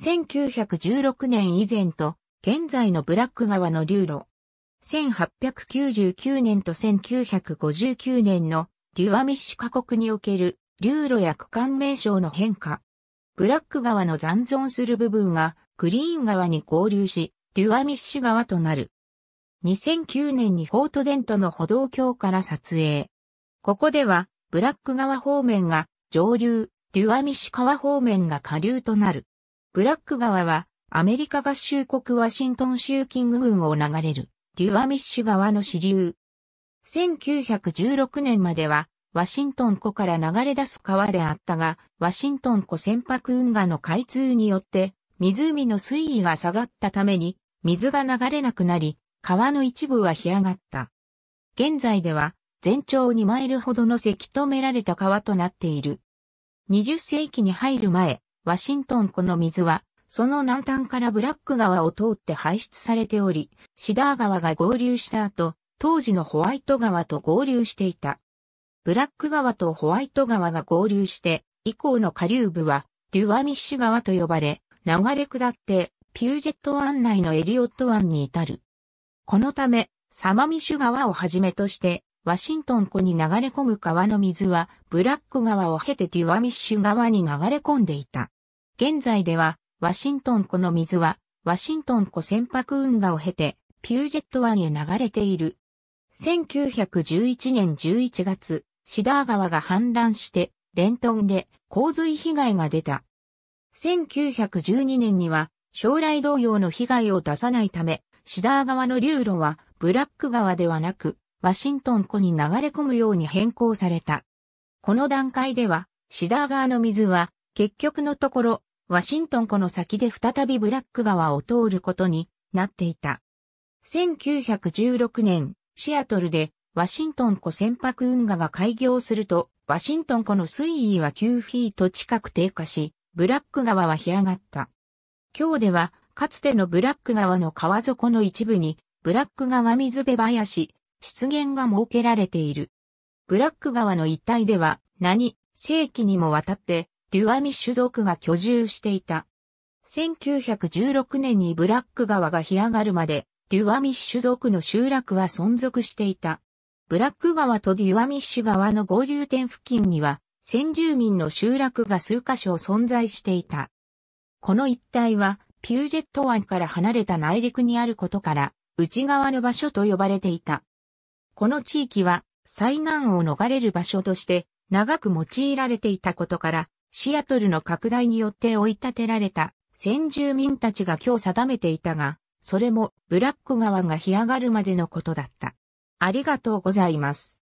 1916年以前と、現在のブラック川の流路。1899年と1959年のデュアミッシュ加国における流路や区間名称の変化。ブラック川の残存する部分がグリーン川に合流し、デュアミッシュ川となる。2009年にフォートデントの歩道橋から撮影。ここでは、ブラック川方面が上流、デュアミッシュ川方面が下流となる。ブラック川は、アメリカ合衆国ワシントン州キング郡を流れる、デュアミッシュ川の支流。1916年までは、ワシントン湖から流れ出す川であったが、ワシントン湖船舶運河の開通によって、湖の水位が下がったために、水が流れなくなり、川の一部は干上がった。現在では、全長2マイルほどのせき止められた川となっている。20世紀に入る前、ワシントン湖の水は、その南端からブラック川を通って排出されており、シダー川が合流した後、当時のホワイト川と合流していた。ブラック川とホワイト川が合流して、以降の下流部は、デュワミッシュ川と呼ばれ、流れ下って、ピュージェット湾内のエリオット湾に至る。このため、サマミッシュ川をはじめとして、ワシントン湖に流れ込む川の水は、ブラック川を経てデュワミッシュ川に流れ込んでいた。現在では、ワシントン湖の水は、ワシントン湖船舶運河を経て、ピュージェット湾へ流れている。1911年11月、シダー川が氾濫して、レントンで洪水被害が出た。1912年には、将来同様の被害を出さないため、シダー川の流路は、ブラック川ではなく、ワシントン湖に流れ込むように変更された。この段階では、シダー川の水は、結局のところ、ワシントン湖の先で再びブラック川を通ることになっていた。1916年、シアトルでワシントン湖船舶運河が開業すると、ワシントン湖の水位は9フィート近く低下し、ブラック川は干上がった。今日では、かつてのブラック川の川底の一部に、ブラック川水辺林、湿原が設けられている。ブラック川の一帯では、何世紀にもわたって、デュアミッシュ族が居住していた。1916年にブラック川が干上がるまで、デュアミッシュ族の集落は存続していた。ブラック川とデュアミッシュ川の合流点付近には、先住民の集落が数箇所存在していた。この一帯は、ピュージェット湾から離れた内陸にあることから、内側の場所と呼ばれていた。この地域は、災難を逃れる場所として、長く用いられていたことから、シアトルの拡大によって追い立てられた先住民たちが今日定めていたが、それもブラック川が干上がるまでのことだった。ありがとうございます。